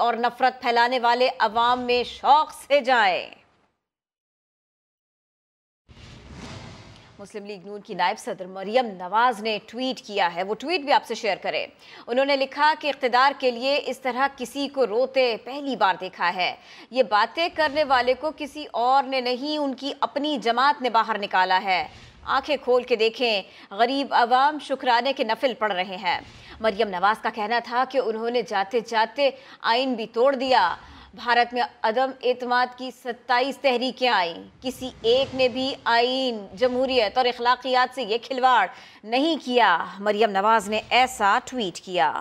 और नफरत फैलाने वाले अवाम में शौक से जाए मुस्लिम लीग नून की नायब सदर मरियम नवाज ने ट्वीट किया है वो ट्वीट भी आपसे शेयर करें उन्होंने लिखा कि इकतदार के लिए इस तरह किसी को रोते पहली बार देखा है ये बातें करने वाले को किसी और ने नहीं उनकी अपनी जमात ने बाहर निकाला है आंखें खोल के देखें गरीब आवाम शुक्राने के नफिल पढ़ रहे हैं मरियम नवाज का कहना था कि उन्होंने जाते जाते आइन भी तोड़ दिया भारत में अदम एतमाद की सत्ताईस तहरीकें आईं किसी एक ने भी आइन जमहूरियत और अखलाकियात से ये खिलवाड़ नहीं किया मरियम नवाज ने ऐसा ट्वीट किया